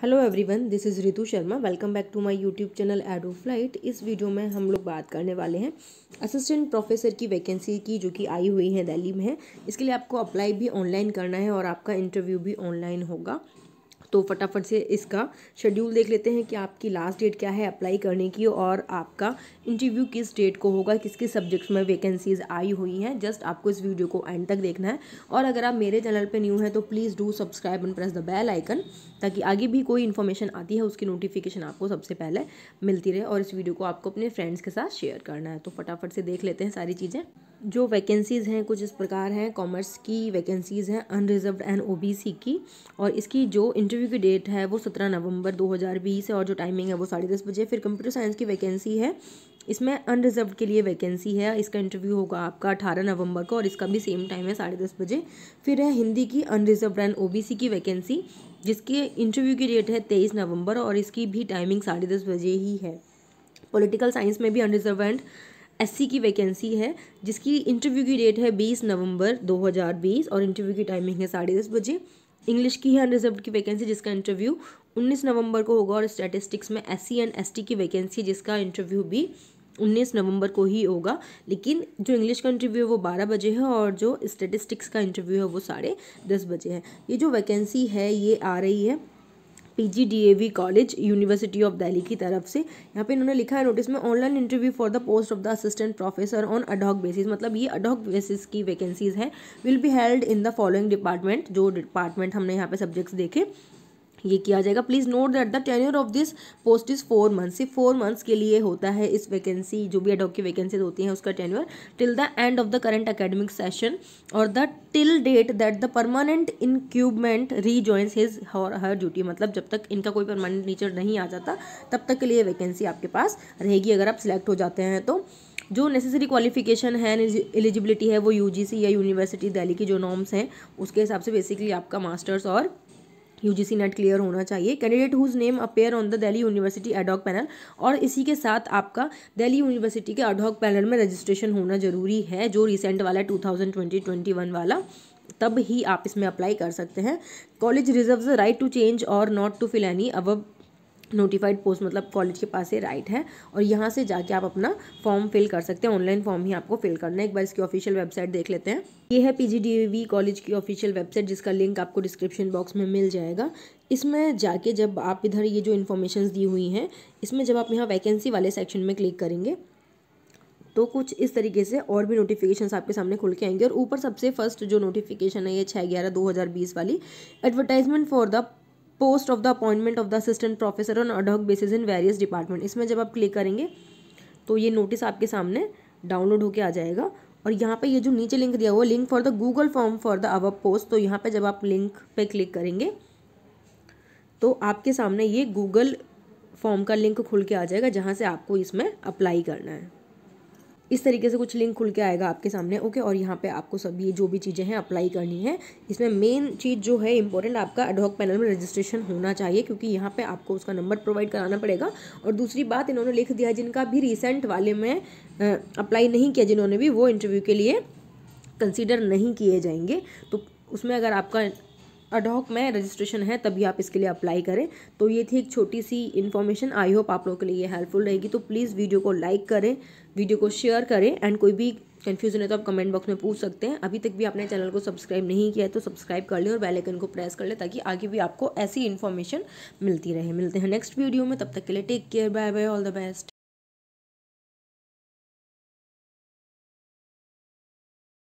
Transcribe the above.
hello everyone this is Ritu Sharma welcome back to my YouTube channel Ado flight इस video में हम लोग बात करने वाले हैं असिस्टेंट प्रोफेसर की वैकेंसी की जो कि आई हुई है दिल्ली में इसके लिए आपको अप्लाई भी ऑनलाइन करना है और आपका इंटरव्यू भी ऑनलाइन होगा तो फटाफट से इसका शेड्यूल देख लेते हैं कि आपकी लास्ट डेट क्या है अप्लाई करने की और आपका इंटरव्यू किस डेट को होगा किस किस सब्जेक्ट्स में वैकेंसीज़ आई हुई हैं जस्ट आपको इस वीडियो को एंड तक देखना है और अगर आप मेरे चैनल पे न्यू हैं तो please do subscribe and press the bell icon ताकि आगे भी कोई इन्फॉर्मेशन आती है उसकी नोटिफिकेशन आपको सबसे पहले मिलती रहे और इस वीडियो को आपको अपने फ्रेंड्स के साथ शेयर करना है तो फटाफट से देख लेते हैं सारी चीज़ें जो वैकेंसीज़ हैं कुछ इस प्रकार हैं कॉमर्स की वैकेंसीज़ हैं अनरिजर्व एंड ओबीसी की और इसकी जो इंटरव्यू की डेट है वो सत्रह नवंबर दो बीस है और जो टाइमिंग है वो साढ़े दस बजे फिर कंप्यूटर साइंस की वैकेंसी है इसमें अनरिजर्व के लिए वैकेंसी है इसका इंटरव्यू होगा आपका अठारह नवंबर को और इसका भी सेम टाइम है साढ़े दस बजे फिर है हिंदी की अनरिजर्व एंड ओ की वैकेंसी जिसके इंटरव्यू की डेट है तेईस नवंबर और इसकी भी टाइमिंग साढ़े दस बजे ही है पॉलिटिकल साइंस में भी अनरिजर्व एंड एससी की वैकेंसी है जिसकी इंटरव्यू की डेट है बीस नवंबर 2020 और इंटरव्यू की टाइमिंग है साढ़े दस बजे इंग्लिश की है अनरिजर्व की वैकेंसी जिसका इंटरव्यू 19 नवंबर को होगा और स्टैटिस्टिक्स में एस एंड एस की वैकेंसी जिसका इंटरव्यू भी 19 नवंबर को ही होगा लेकिन जो इंग्लिश का इंटरव्यू है वो बारह बजे है और जो स्टेटिस्टिक्स का इंटरव्यू है वो साढ़े दस बजे है ये जो वैकेंसी है ये आ रही है PGDAV college university of Delhi की तरफ से यहाँ पे इन्होंने लिखा है नोटिस में online interview for the post of the assistant professor on ad hoc basis मतलब ये अडॉक बेसिस की वैकेंसीज हैं will be held in the following department जो डिपार्टमेंट हमने यहाँ पे सब्जेक्ट्स देखे ये किया जाएगा please note that the tenure of this post is four months सिर्फ फोर मंथ्स के लिए होता है इस वैकेंसी जो भी एडॉक की वैकेंसीज होती हैं उसका tenure till the end of the current academic session और the till date that the permanent incumbent rejoins his her her duty मतलब जब तक इनका कोई परमानेंट टीचर नहीं आ जाता तब तक के लिए वैकेंसी आपके पास रहेगी अगर आप सिलेक्ट हो जाते हैं तो जो नेसेसरी क्वालिफिकेशन है एलिजिबिलिटी है वो यूजीसी या यूनिवर्सिटी दिल्ली की जो नॉर्म्स हैं उसके हिसाब से बेसिकली आपका मास्टर्स और यूजीसी नेट क्लियर होना चाहिए candidate whose name appear on the Delhi university ad hoc panel और इसी के साथ आपका दिल्ली यूनिवर्सिटी के एडॉक पैनल में रजिस्ट्रेशन होना जरूरी है जो रिसेंट वाला two thousand twenty twenty one वाला तब ही आप इसमें अप्लाई कर सकते हैं college reserve right to change और not to fill any above notified post मतलब कॉलेज के पास से राइट है और यहाँ से जाके आप अपना फॉर्म फिल कर सकते हैं ऑनलाइन फॉर्म ही आपको फिल करना है एक बार इसकी ऑफिशियल वेबसाइट देख लेते हैं ये है पीजीडीवी कॉलेज की ऑफिशियल वेबसाइट जिसका लिंक आपको डिस्क्रिप्शन बॉक्स में मिल जाएगा इसमें जाके जब आप इधर ये जो इन्फॉर्मेशन दी हुई हैं इसमें जब आप यहाँ वैकेंसी वाले सेक्शन में क्लिक करेंगे तो कुछ इस तरीके से और भी नोटिफिकेशन आपके सामने खुल के आएंगे और ऊपर सबसे फर्स्ट जो नोटिफिकेशन है ये छः ग्यारह दो हज़ार बीस वाली advertisement for the post of the appointment of the assistant professor on ad hoc basis in various department इसमें जब आप क्लिक करेंगे तो ये नोटिस आपके सामने डाउनलोड होके आ जाएगा और यहाँ पे ये जो नीचे लिंक दिया हुआ link for the Google form for the our post तो यहाँ पे जब आप लिंक पे क्लिक करेंगे तो आपके सामने ये गूगल फॉर्म का लिंक खुल के आ जाएगा जहाँ से आपको इसमें अप्लाई करना है इस तरीके से कुछ लिंक खुल के आएगा आपके सामने ओके और यहाँ पे आपको सब ये जो भी चीज़ें हैं अप्लाई करनी है इसमें मेन चीज़ जो है इंपॉर्टेंट आपका एडहॉक पैनल में रजिस्ट्रेशन होना चाहिए क्योंकि यहाँ पे आपको उसका नंबर प्रोवाइड कराना पड़ेगा और दूसरी बात इन्होंने लिख दिया है जिनका भी रिसेंट वाले में अप्लाई नहीं किया जिन्होंने भी वो इंटरव्यू के लिए कंसिडर नहीं किए जाएंगे तो उसमें अगर आपका अडॉक में रजिस्ट्रेशन है तभी आप इसके लिए अप्लाई करें तो ये थी एक छोटी सी इन्फॉर्मेशन आई होप आप लोगों के लिए हेल्पफुल रहेगी तो प्लीज़ वीडियो को लाइक करें वीडियो को शेयर करें एंड कोई भी कन्फ्यूजन है तो आप कमेंट बॉक्स में पूछ सकते हैं अभी तक भी आपने चैनल को सब्सक्राइब नहीं किया है तो सब्सक्राइब कर लें और बेल आइकन को प्रेस कर लें ताकि आगे भी आपको ऐसी इन्फॉर्मेशन मिलती रहे मिलते हैं नेक्स्ट वीडियो में तब तक के लिए take care bye bye all the best